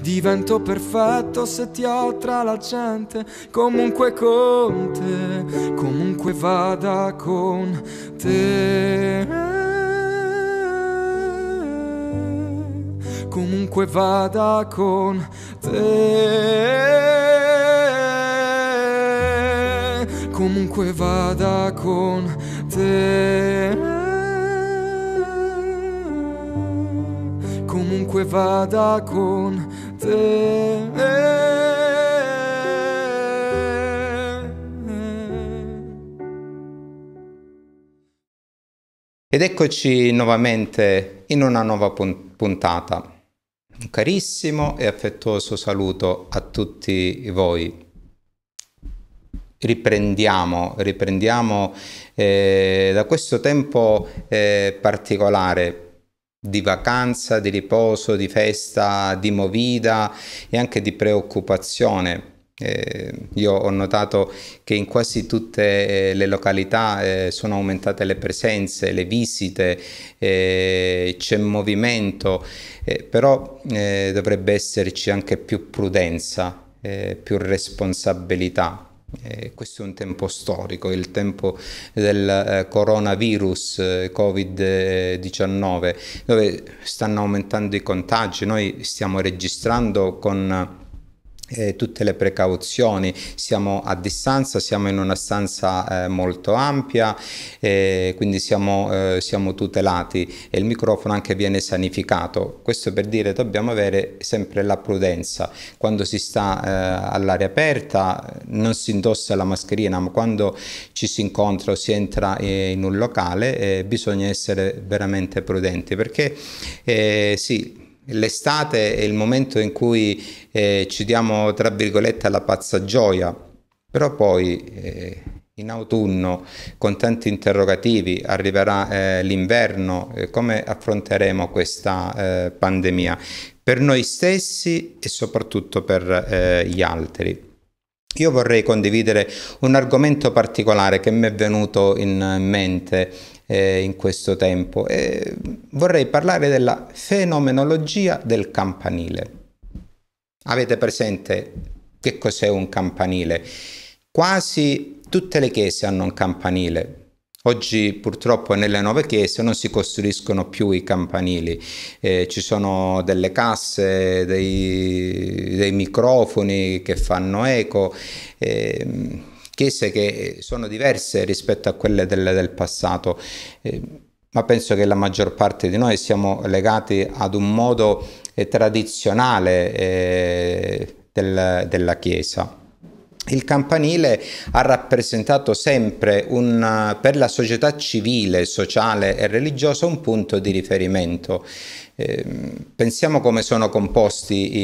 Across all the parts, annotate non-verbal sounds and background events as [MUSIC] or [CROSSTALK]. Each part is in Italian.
Divento perfetto se ti ho tra la gente, comunque con te, comunque vada con te. Comunque vada con te. Comunque vada con te. Comunque vada con te ed eccoci nuovamente in una nuova puntata. Un carissimo e affettuoso saluto a tutti voi. Riprendiamo, riprendiamo eh, da questo tempo eh, particolare di vacanza, di riposo, di festa, di movida e anche di preoccupazione. Eh, io ho notato che in quasi tutte eh, le località eh, sono aumentate le presenze, le visite, eh, c'è movimento, eh, però eh, dovrebbe esserci anche più prudenza, più responsabilità. Eh, questo è un tempo storico, il tempo del eh, coronavirus eh, Covid-19, dove stanno aumentando i contagi. Noi stiamo registrando con eh, tutte le precauzioni. Siamo a distanza, siamo in una stanza eh, molto ampia, eh, quindi siamo, eh, siamo, tutelati e il microfono anche viene sanificato. Questo per dire dobbiamo avere sempre la prudenza. Quando si sta eh, all'aria aperta non si indossa la mascherina, ma quando ci si incontra o si entra eh, in un locale bisogna essere veramente prudenti perché sì, l'estate è il momento in cui eh, ci diamo, tra virgolette, alla pazza gioia, però poi eh, in autunno, con tanti interrogativi, arriverà eh, l'inverno, eh, come affronteremo questa eh, pandemia per noi stessi e soprattutto per eh, gli altri? Io vorrei condividere un argomento particolare che mi è venuto in mente eh, in questo tempo e vorrei parlare della fenomenologia del campanile. Avete presente che cos'è un campanile? Quasi tutte le chiese hanno un campanile, Oggi purtroppo nelle nuove chiese non si costruiscono più i campanili, eh, ci sono delle casse, dei, dei microfoni che fanno eco, eh, schisse che eh, sono diverse rispetto a quelle del, del passato, eh, ma penso che la maggior parte di noi siamo legati ad un modo eh, tradizionale eh, del, della Chiesa. Il campanile ha rappresentato sempre un, per la società civile, sociale e religiosa un punto di riferimento. Eh, pensiamo come sono composti,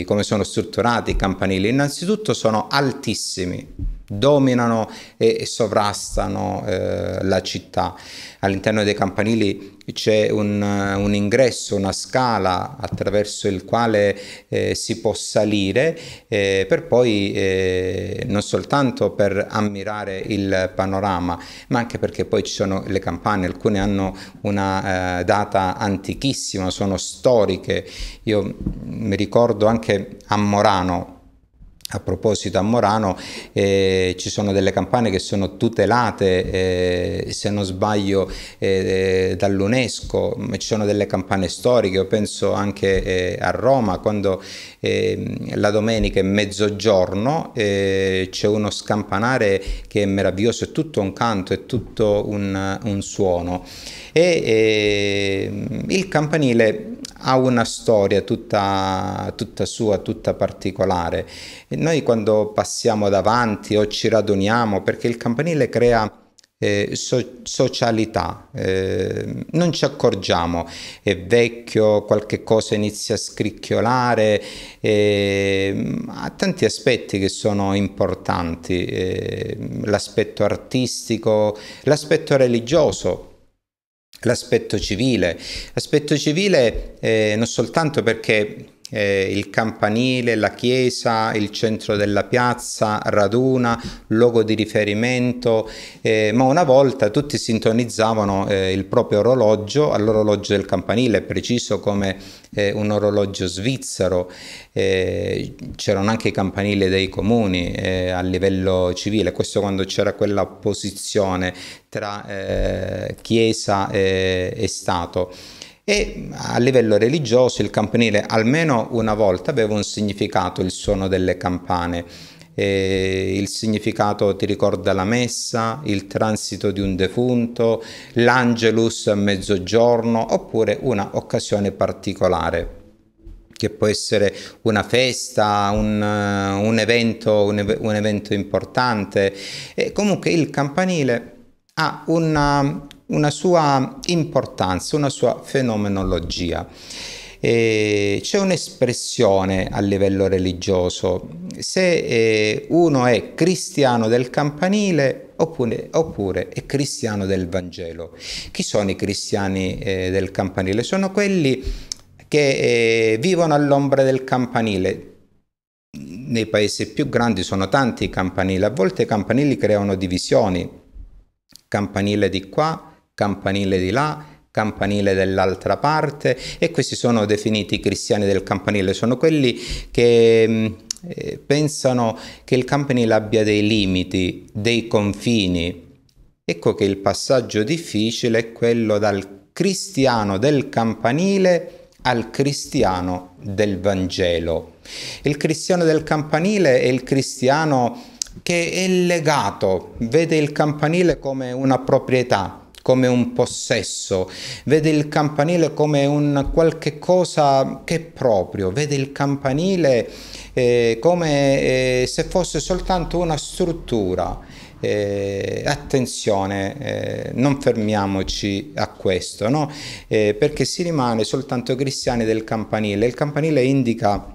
i, come sono strutturati i campanili. Innanzitutto sono altissimi, dominano e, e sovrastano eh, la città. All'interno dei campanili c'è un, eh, un, ingresso, una scala attraverso il quale eh, si può salire eh, per poi eh, non soltanto per ammirare il panorama, ma anche perché poi ci sono le campane, alcune hanno una eh, data antichissima, sono storiche. Io mi ricordo anche a Morano a proposito, a Morano eh, ci sono delle campane che sono tutelate, eh, se non sbaglio, eh, dall'UNESCO, ci sono delle campane storiche, io penso anche eh, a Roma, quando ehm, la domenica è mezzogiorno eh, c'è uno scampanare che è meraviglioso, è tutto un canto, è tutto un, un suono. E ehm, il campanile ha una storia tutta, tutta sua, tutta particolare. E noi quando passiamo davanti o ci raduniamo, perché il campanile crea eh, so- socialità, eh, non ci accorgiamo, è vecchio, qualche cosa inizia a scricchiolare, eh, ha tanti aspetti che sono importanti, eh, l'aspetto artistico, l'aspetto religioso, l'aspetto civile. L'aspetto civile eh, non soltanto perché eh, il campanile, la chiesa, il centro della piazza, raduna, luogo di riferimento, eh, ma una volta tutti sintonizzavano eh, il proprio orologio all'orologio del campanile, preciso come eh, un orologio svizzero, eh, c'erano anche i campanili dei comuni eh, a livello civile, questo quando c'era quella opposizione tra chiesa e, e Stato e a livello religioso il campanile almeno una volta aveva un significato, il suono delle campane. Eh, il significato ti ricorda la messa, il transito di un defunto, l'angelus a mezzogiorno oppure una occasione particolare che può essere una festa, un, un, evento, un, un evento importante. E comunque il campanile ha una, una sua importanza, una sua fenomenologia. Eh, c'è un'espressione a livello religioso, se eh, uno è cristiano del campanile oppure, oppure, è cristiano del Vangelo. Chi sono i cristiani eh, del campanile? Sono quelli che eh, vivono all'ombra del campanile, nei paesi più grandi sono tanti i campanili, a volte i campanili creano divisioni, campanile di qua, campanile di là, campanile dell'altra parte e questi sono definiti i cristiani del campanile, sono quelli che mm, eh, pensano che il campanile abbia dei limiti, dei confini. Ecco che il passaggio difficile è quello dal cristiano del campanile al cristiano del Vangelo. Il cristiano del campanile è il cristiano che è legato, vede il campanile come una proprietà, come un possesso, vede il campanile come un qualche cosa che è proprio, vede il campanile eh, come eh, se fosse soltanto una struttura. Eh, attenzione, eh, non fermiamoci a questo, no? Eh, perché si rimane soltanto cristiani del campanile. Il campanile indica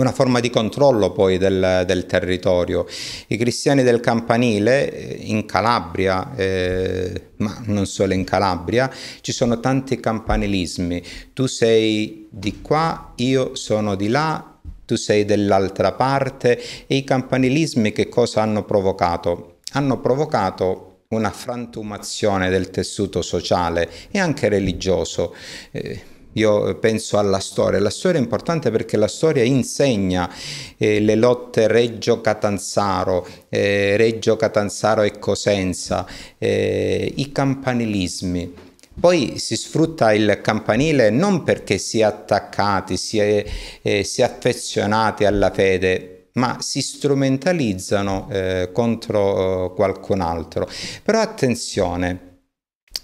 una forma di controllo poi del, del, territorio. I cristiani del campanile eh, in Calabria, eh, ma non solo in Calabria, ci sono tanti campanilismi. Tu sei di qua, io sono di là, tu sei dell'altra parte. E i campanilismi che cosa hanno provocato? Hanno provocato una frantumazione del tessuto sociale e anche religioso. Eh, io penso alla storia. La storia è importante perché la storia insegna eh, le lotte Reggio Catanzaro, eh, Reggio Catanzaro e Cosenza, eh, i campanilismi. Poi si sfrutta il campanile non perché si è attaccati, si è, eh, si è affezionati alla fede, ma si strumentalizzano eh, contro eh, qualcun altro. Però attenzione,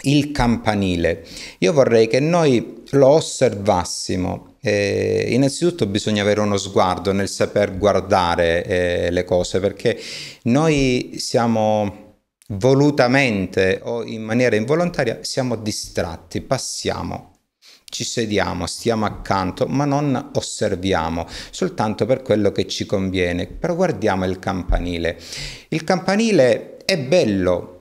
il campanile. Io vorrei che noi lo osservassimo, eh, innanzitutto bisogna avere uno sguardo nel saper guardare eh, le cose, perché noi siamo volutamente o in maniera involontaria siamo distratti, passiamo ci sediamo, stiamo accanto, ma non osserviamo, soltanto per quello che ci conviene. Però guardiamo il campanile. Il campanile è bello,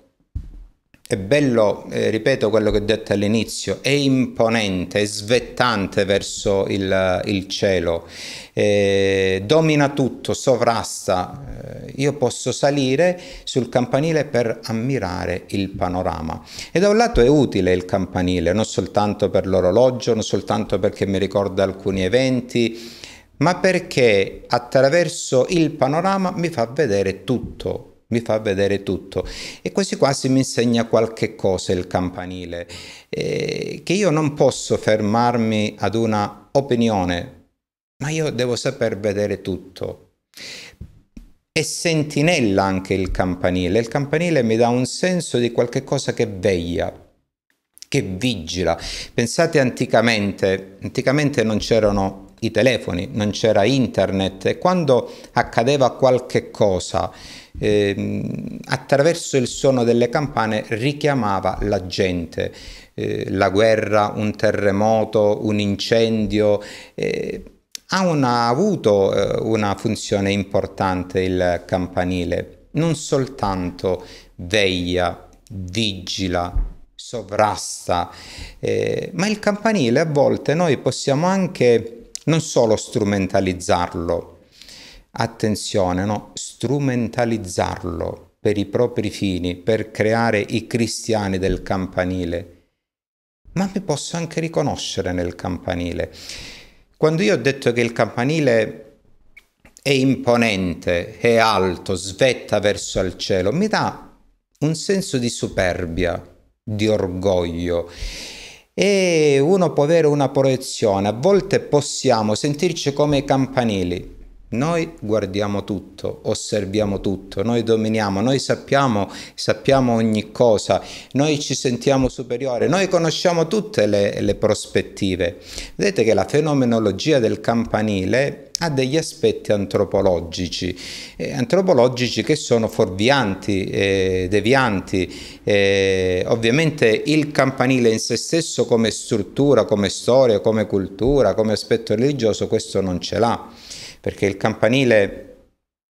è bello, eh, ripeto quello che ho detto all'inizio, è imponente, è svettante verso il, il cielo, eh, domina tutto, sovrasta. Eh, io posso salire sul campanile per ammirare il panorama. E da un lato è utile il campanile, non soltanto per l'orologio, non soltanto perché mi ricorda alcuni eventi, ma perché attraverso il panorama mi fa vedere tutto mi fa vedere tutto e quasi quasi mi insegna qualche cosa il campanile, eh, che io non posso fermarmi ad una opinione, ma io devo saper vedere tutto. E sentinella anche il campanile, il campanile mi dà un senso di qualche cosa che veglia, che vigila. Pensate anticamente, anticamente non c'erano i telefoni, non c'era internet e quando accadeva qualche cosa eh, attraverso il suono delle campane richiamava la gente, eh, la guerra, un terremoto, un incendio. Eh, ha, una, ha, avuto eh, una funzione importante il campanile, non soltanto veglia, vigila, sovrasta, eh, ma il campanile a volte noi possiamo anche non solo strumentalizzarlo, attenzione, no? strumentalizzarlo per i propri fini, per creare i cristiani del campanile, ma mi posso anche riconoscere nel campanile. Quando io ho detto che il campanile è imponente, è alto, svetta verso il cielo, mi dà un senso di superbia, di orgoglio e uno può avere una proiezione. A volte possiamo sentirci come campanili noi guardiamo tutto, osserviamo tutto, noi dominiamo, noi sappiamo, sappiamo ogni cosa, noi ci sentiamo superiori, noi conosciamo tutte le, le prospettive. Vedete che la fenomenologia del campanile ha degli aspetti antropologici, eh, antropologici che sono forvianti, eh, devianti. Eh, ovviamente il campanile in sé stesso come struttura, come storia, come cultura, come aspetto religioso, questo non ce l'ha perché il campanile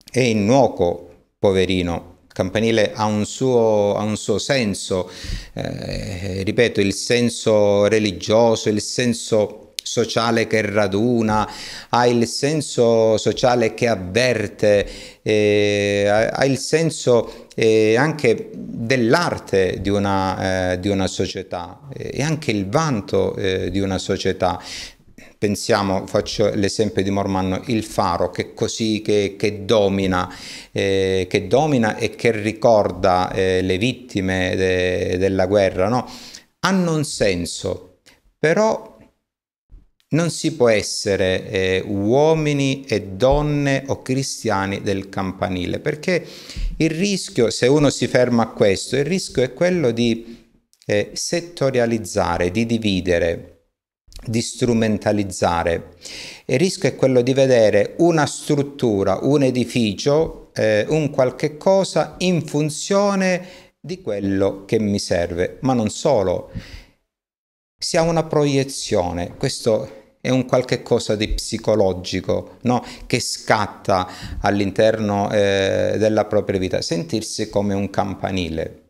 è in nuoco, poverino, campanile ha un suo, ha un suo senso, eh, ripeto, il senso religioso, il senso sociale che raduna, ha il senso sociale che avverte, eh, ha, il senso eh, anche dell'arte di una, eh, di una società eh, e anche il vanto eh, di una società pensiamo, faccio l'esempio di Mormanno, il faro che così che, che domina, eh, che domina e che ricorda eh, le vittime de, della guerra, no? hanno un senso, però non si può essere eh, uomini e donne o cristiani del campanile, perché il rischio, se uno si ferma a questo, il rischio è quello di eh, settorializzare, di dividere di strumentalizzare. Il rischio è quello di vedere una struttura, un edificio, eh, un qualche cosa in funzione di quello che mi serve, ma non solo. Si una proiezione, questo è un qualche cosa di psicologico no? che scatta all'interno eh, della propria vita, sentirsi come un campanile.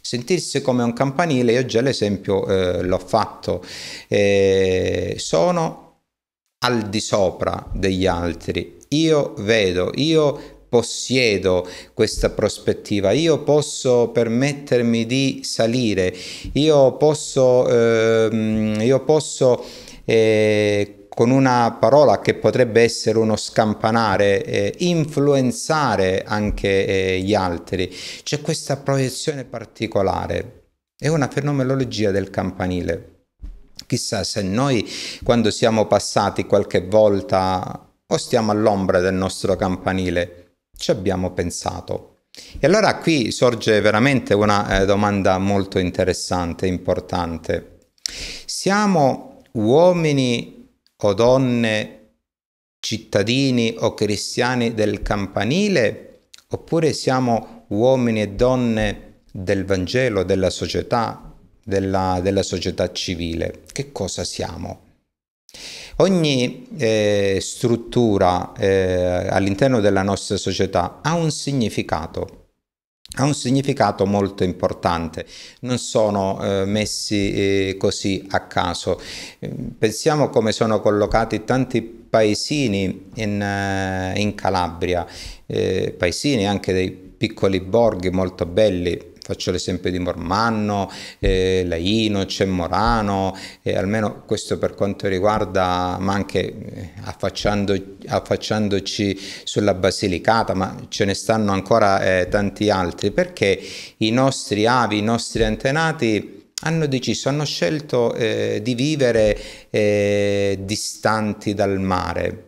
Sentirsi come un campanile, io già l'esempio eh, l'ho fatto, eh, sono al di sopra degli altri, io vedo, io possiedo questa prospettiva, io posso permettermi di salire, io posso, eh, io posso eh, con una parola che potrebbe essere uno scampanare, eh, influenzare anche eh, gli altri. C'è questa proiezione particolare, è una fenomenologia del campanile. Chissà se noi quando siamo passati qualche volta o stiamo all'ombra del nostro campanile, ci abbiamo pensato. E allora qui sorge veramente una eh, domanda molto interessante, importante. Siamo uomini o donne, cittadini o cristiani del campanile, oppure siamo uomini e donne del Vangelo, della società, della, della società civile? Che cosa siamo? Ogni eh, struttura eh, all'interno della nostra società ha un significato ha un significato molto importante, non sono eh, messi eh, così a caso. Eh, pensiamo come sono collocati tanti paesini in, eh, in Calabria, eh, paesini anche dei piccoli borghi molto belli, faccio l'esempio di Mormanno, eh, Laino, c'è eh, almeno questo per quanto riguarda, ma anche eh, affacciando, affacciandoci sulla Basilicata, ma ce ne stanno ancora eh, tanti altri, perché i nostri avi, i nostri antenati hanno deciso, hanno scelto eh, di vivere eh, distanti dal mare,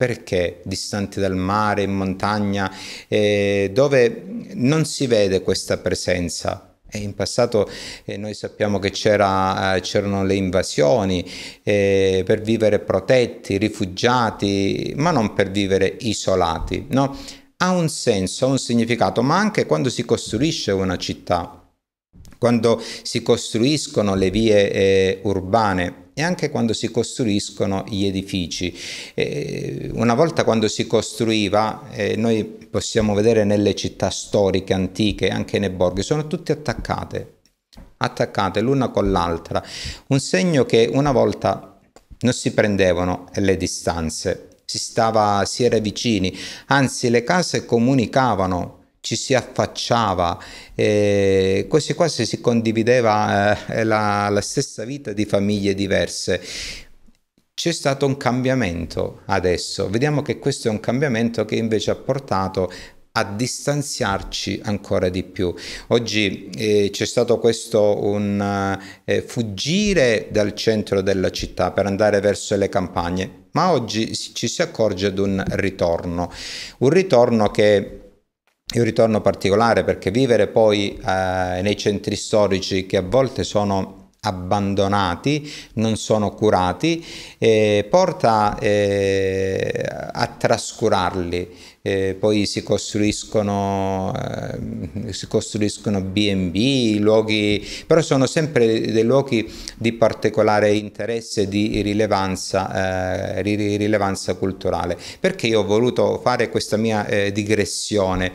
perché distante dal mare, in montagna, eh, dove non si vede questa presenza? E eh, in passato eh, noi sappiamo che eh, c'erano le invasioni eh, per vivere protetti, rifugiati, ma non per vivere isolati. No? Ha un senso, ha un significato, ma anche quando si costruisce una città, quando si costruiscono le vie eh, urbane, e anche quando si costruiscono gli edifici. Eh, una volta quando si costruiva, eh, noi possiamo vedere nelle città storiche, antiche, anche nei borghi, sono tutte attaccate, attaccate l'una con l'altra, un segno che una volta non si prendevano le distanze, si, stava, si era vicini, anzi le case comunicavano ci si affacciava, eh, quasi quasi si condivideva eh, la, la stessa vita di famiglie diverse c'è stato un cambiamento adesso. Vediamo che questo è un cambiamento che invece ha portato a distanziarci ancora di più. Oggi eh, c'è stato questo un eh, fuggire dal centro della città per andare verso le campagne, ma oggi ci si accorge di un ritorno, un ritorno che è un ritorno particolare perché vivere poi eh, nei centri storici che a volte sono abbandonati, non sono curati, eh, porta eh, a trascurarli. Eh, poi si costruiscono, eh, si costruiscono B&B, luoghi, però sono sempre dei luoghi di particolare interesse, di rilevanza, eh, rilevanza culturale. Perché io ho voluto fare questa mia eh, digressione?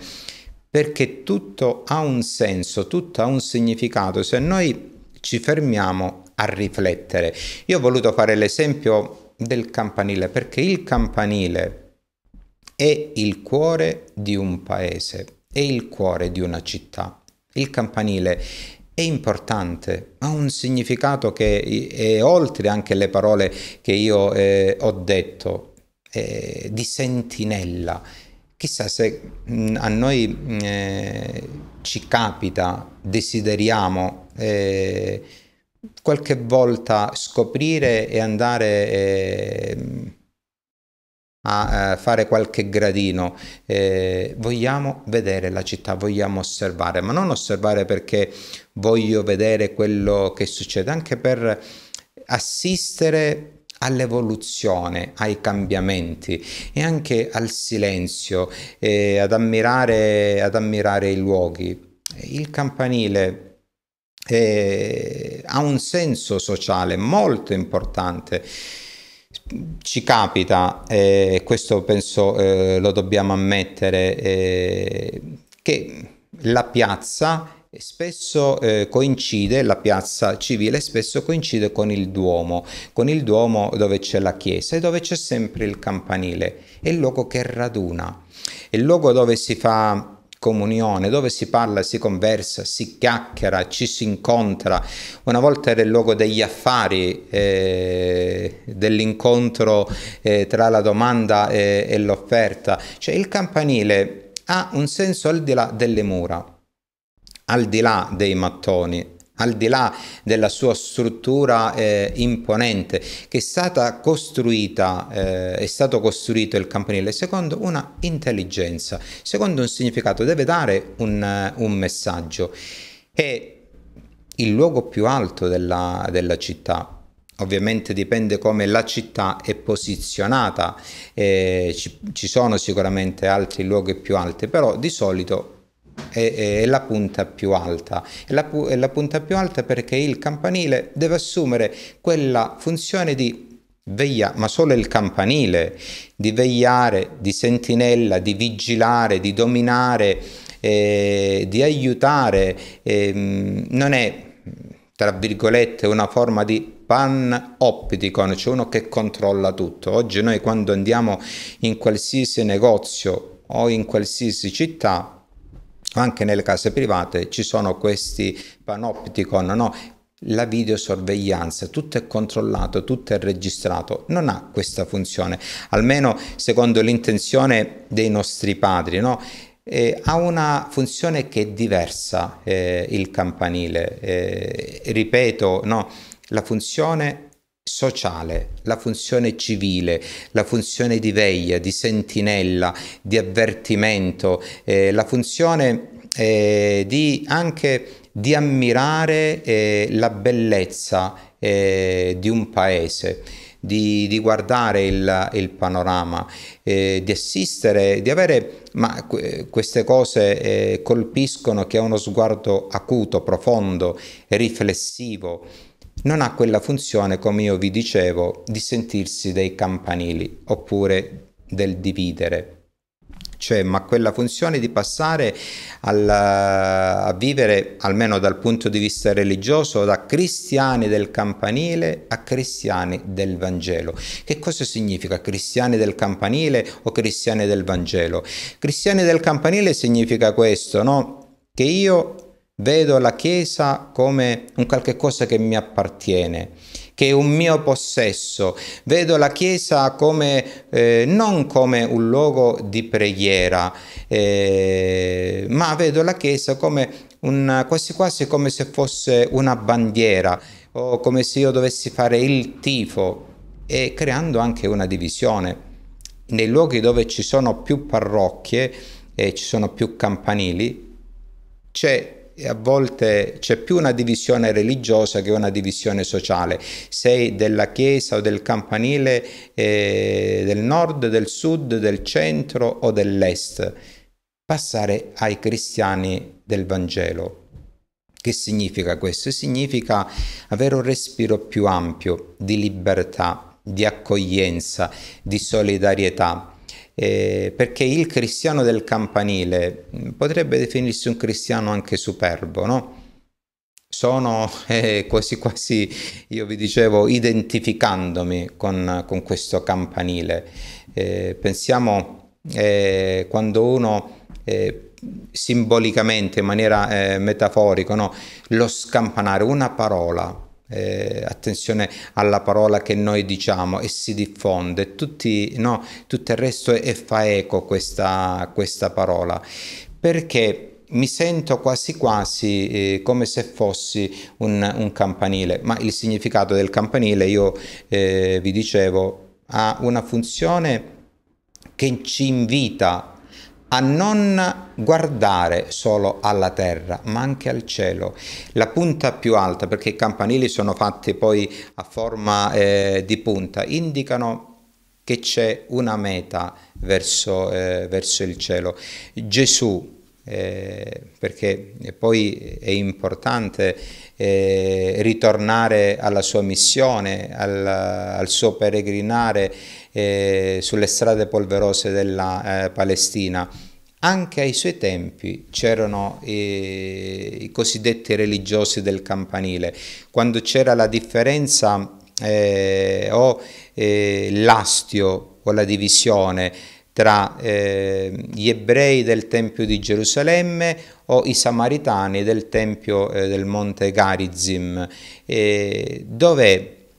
Perché tutto ha un senso, tutto ha un significato. Se noi ci fermiamo a riflettere. Io ho voluto fare l'esempio del campanile perché il campanile è il cuore di un paese, è il cuore di una città. Il campanile è importante, ha un significato che è oltre anche le parole che io eh, ho detto, eh, di sentinella. Chissà se mm, a noi mm, eh, ci capita, desideriamo eh, qualche volta scoprire e andare eh, a eh, fare qualche gradino. Eh, vogliamo vedere la città, vogliamo osservare, ma non osservare perché voglio vedere quello che succede, anche per assistere all'evoluzione, ai cambiamenti e anche al silenzio, eh, ad, ammirare, ad ammirare i luoghi. Il campanile eh, ha un senso sociale molto importante. Ci capita, eh, questo penso eh, lo dobbiamo ammettere, che la piazza spesso eh, coincide la piazza civile spesso coincide con il duomo con il duomo dove c'è la chiesa e dove c'è sempre il campanile è il luogo che raduna è il luogo dove si fa comunione, dove si parla, si conversa, si chiacchiera, ci si incontra. Una volta era il luogo degli affari, eh, dell'incontro eh, tra la domanda e, eh, e l'offerta. Cioè il campanile ha un senso al di là delle mura, al di là dei mattoni, al di là della sua struttura eh, imponente, che è stata costruita, eh, è stato costruito il campanile secondo una intelligenza, secondo un significato, deve dare un, eh, un messaggio. È il luogo più alto della, della città, Ovviamente dipende come la città è posizionata, eh, ci, ci, sono sicuramente altri luoghi più alti, però di solito è, è la punta più alta. È la, è la punta più alta perché il campanile deve assumere quella funzione di Veglia, ma solo il campanile, di vegliare, di sentinella, di vigilare, di dominare, eh, di aiutare, eh, non è, tra virgolette, una forma di panopticon, cioè uno che controlla tutto. Oggi noi quando andiamo in qualsiasi negozio o in qualsiasi città, anche nelle case private ci sono questi panopticon, no? la videosorveglianza, tutto è controllato, tutto è registrato, non ha questa funzione, almeno secondo l'intenzione dei nostri padri, no? Eh, ha una funzione che è diversa eh, il campanile, eh, ripeto, no? la funzione sociale, la funzione civile, la funzione di veglia, di sentinella, di avvertimento, eh, la funzione eh, di anche di ammirare eh, la bellezza eh, di un paese. Di, di, guardare il, il panorama, eh, di assistere, di avere, ma queste cose eh, colpiscono che è uno sguardo acuto, profondo, riflessivo non ha quella funzione, come io vi dicevo, di sentirsi dei campanili oppure del dividere. Cioè, ma quella funzione di passare alla, a vivere, almeno dal punto di vista religioso, da cristiani del campanile a cristiani del Vangelo. Che cosa significa cristiani del campanile o cristiani del Vangelo? Cristiani del campanile significa questo, no? Che io vedo la Chiesa come un qualche cosa che mi appartiene, che è un mio possesso, vedo la Chiesa come, eh, non come un luogo di preghiera, eh, ma vedo la Chiesa come una, quasi quasi come se fosse una bandiera o come se io dovessi fare il tifo e creando anche una divisione. Nei luoghi dove ci sono più parrocchie e ci sono più campanili, c'è e a volte c'è più una divisione religiosa che una divisione sociale. Sei della chiesa o del campanile eh, del nord, del sud, del centro o dell'est. Passare ai cristiani del Vangelo. Che significa questo? Significa avere un respiro più ampio di libertà, di accoglienza, di solidarietà eh, perché il cristiano del campanile mm, potrebbe definirsi un cristiano anche superbo, no? Sono [LAUGHS] eh, quasi quasi, io vi dicevo, identificandomi con, con questo campanile. Eh, pensiamo eh, quando uno eh, simbolicamente, in maniera eh, metaforica, no? lo scampanare, una parola, eh, attenzione alla parola che noi diciamo e si diffonde, Tutti, no, tutto il resto è, è fa eco questa, questa, parola, perché mi sento quasi quasi eh, come se fossi un, un, campanile, ma il significato del campanile, io eh, vi dicevo, ha una funzione che ci invita a non guardare solo alla terra, ma anche al cielo. La punta più alta, perché i campanili sono fatti poi a forma eh, di punta, indicano che c'è una meta verso, eh, verso il cielo. Gesù eh, perché poi è importante eh, ritornare alla sua missione, al, al suo peregrinare eh, sulle strade polverose della eh, Palestina. Anche ai suoi tempi c'erano eh, i cosiddetti religiosi del campanile, quando c'era la differenza eh, o l'astio o la divisione tra eh, gli ebrei del Tempio di Gerusalemme o i samaritani del Tempio eh, del Monte Garizim. Eh, dov'è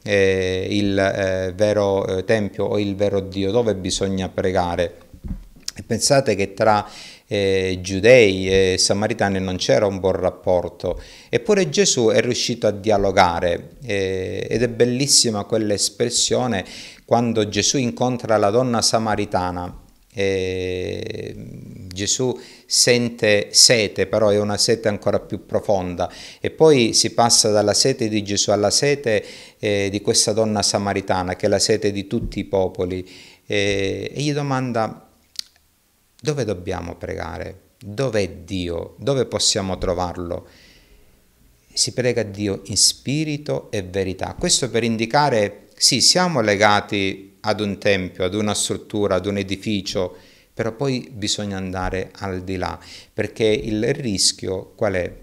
il eh, vero eh, Tempio o il vero Dio? Dove bisogna pregare? pensate che tra eh, giudei e samaritani non c'era un buon rapporto, eppure Gesù è riuscito a dialogare eh, ed è bellissima quell'espressione quando Gesù incontra la donna samaritana eh, Gesù sente sete, però è una sete ancora più profonda. E poi si passa dalla sete di Gesù alla sete eh, di questa donna samaritana, che è la sete di tutti i popoli, eh, e gli domanda dove dobbiamo pregare? Dov'è Dio? Dove possiamo trovarlo? Si prega a Dio in spirito e verità. Questo per indicare, sì, siamo legati ad un tempio, ad una struttura, ad un edificio, però poi bisogna andare al di là, perché il rischio qual è?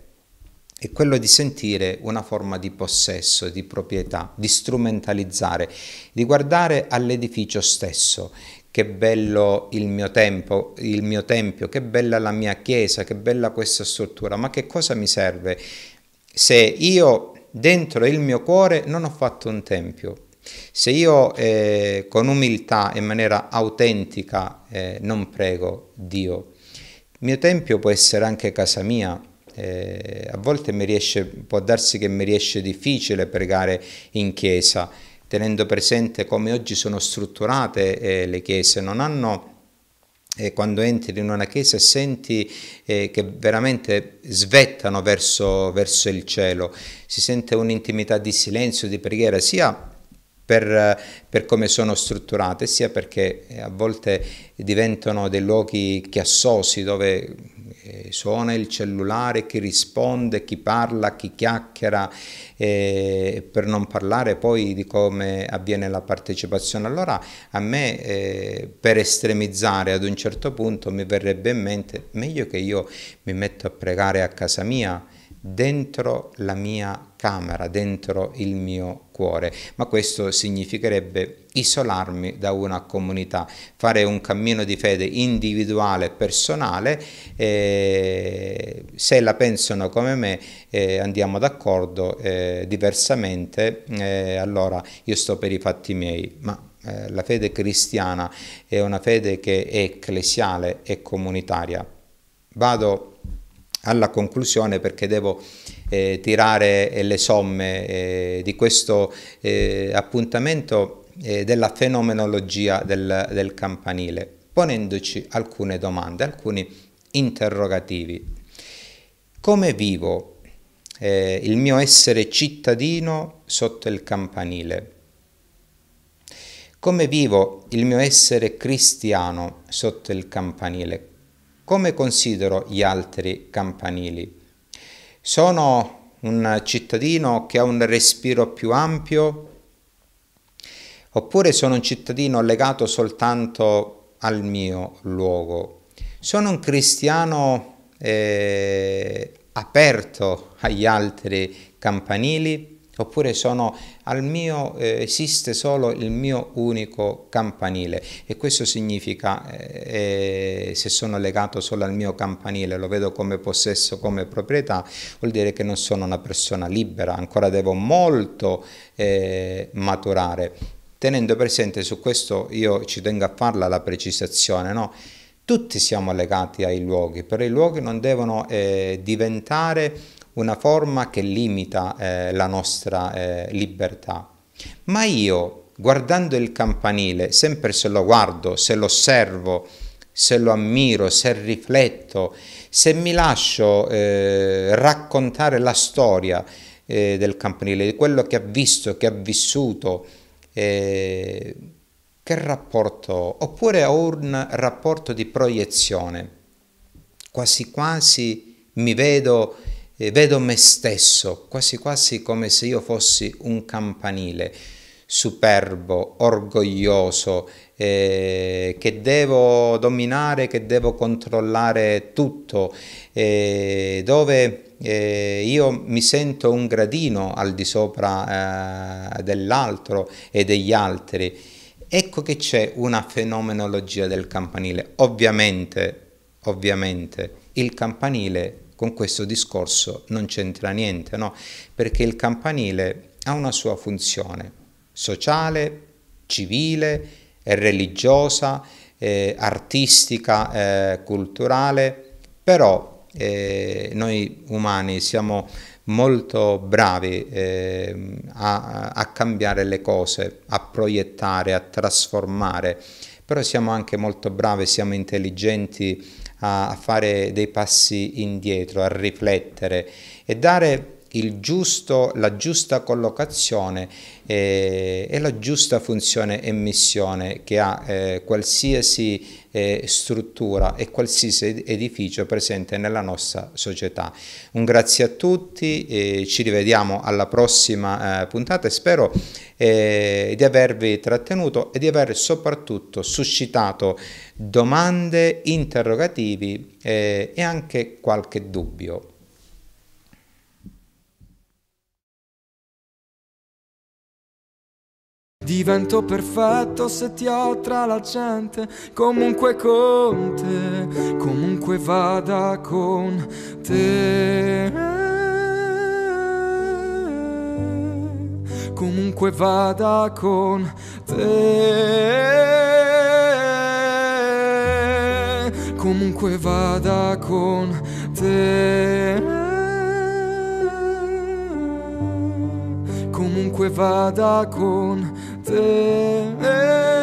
È quello di sentire una forma di possesso, di proprietà, di strumentalizzare, di guardare all'edificio stesso, che bello il mio, tempo, il mio tempio, che bella la mia chiesa, che bella questa struttura, ma che cosa mi serve se io dentro il mio cuore non ho fatto un tempio? Se io eh, con umiltà e in maniera autentica eh, non prego Dio, il mio tempio può essere anche casa mia, eh, a volte riesce, può darsi che mi riesce difficile pregare in chiesa, tenendo presente come oggi sono strutturate eh, le chiese, non hanno... Eh, quando entri in una chiesa e senti eh, che veramente svettano verso, verso il cielo, si sente un'intimità di silenzio, di preghiera, sia per, per, come sono strutturate, sia perché eh, a volte diventano dei luoghi chiassosi dove eh, suona il cellulare, chi risponde, chi parla, chi chiacchiera, eh, per non parlare poi di come avviene la partecipazione. Allora a me eh, per estremizzare ad un certo punto mi verrebbe in mente meglio che io mi metto a pregare a casa mia, dentro la mia camera, dentro il mio cuore, ma questo significherebbe isolarmi da una comunità, fare un cammino di fede individuale, personale, eh, se la pensano come me eh, andiamo d'accordo, eh, diversamente allora io sto per i fatti miei, ma eh, la fede cristiana è una fede che è ecclesiale e comunitaria. Vado alla conclusione perché devo eh, tirare eh, le somme eh, di questo eh, appuntamento eh, della fenomenologia del, del, campanile, ponendoci alcune domande, alcuni interrogativi. Come vivo eh, il mio essere cittadino sotto il campanile? Come vivo il mio essere cristiano sotto il campanile? Come considero gli altri campanili? Sono un cittadino che ha un respiro più ampio? Oppure sono un cittadino legato soltanto al mio luogo? Sono un cristiano eh, aperto agli altri campanili? oppure sono al mio eh, esiste solo il mio unico campanile e questo significa eh, eh, se sono legato solo al mio campanile, lo vedo come possesso, come proprietà, vuol dire che non sono una persona libera, ancora devo molto eh, maturare. Tenendo presente su questo io ci tengo a farla la precisazione, no? Tutti siamo legati ai luoghi, però i luoghi non devono eh, diventare una forma che limita eh, la nostra eh, libertà. Ma io, guardando il campanile, sempre se lo guardo, se lo osservo, se lo ammiro, se rifletto, se mi lascio eh, raccontare la storia eh, del campanile, di quello che ha visto, che ha vissuto, eh, che rapporto ho? Oppure ho un rapporto di proiezione, quasi quasi mi vedo eh, vedo me stesso, quasi quasi come se io fossi un campanile superbo, orgoglioso, eh, che devo dominare, che devo controllare tutto, eh, dove eh, io mi sento un gradino al di sopra eh, dell'altro e degli altri. Ecco che c'è una fenomenologia del campanile. Ovviamente, ovviamente, il campanile con questo discorso non c'entra niente, no? perché il campanile ha una sua funzione sociale, civile, religiosa, eh, artistica, eh, culturale, però eh, noi umani siamo molto bravi eh, a, a cambiare le cose, a proiettare, a trasformare, però siamo anche molto bravi, siamo intelligenti a fare dei passi indietro, a riflettere e dare Giusto, la giusta collocazione eh, e, la giusta funzione e missione che ha eh, qualsiasi eh, struttura e qualsiasi edificio presente nella nostra società. Un grazie a tutti, eh, ci rivediamo alla prossima eh, puntata e spero eh, di avervi trattenuto e di aver soprattutto suscitato domande, interrogativi eh, e anche qualche dubbio. Divento perfetto se ti ho tra la gente, comunque con te, comunque vada con te. Comunque vada con te. Comunque vada con te. Comunque vada con te stay.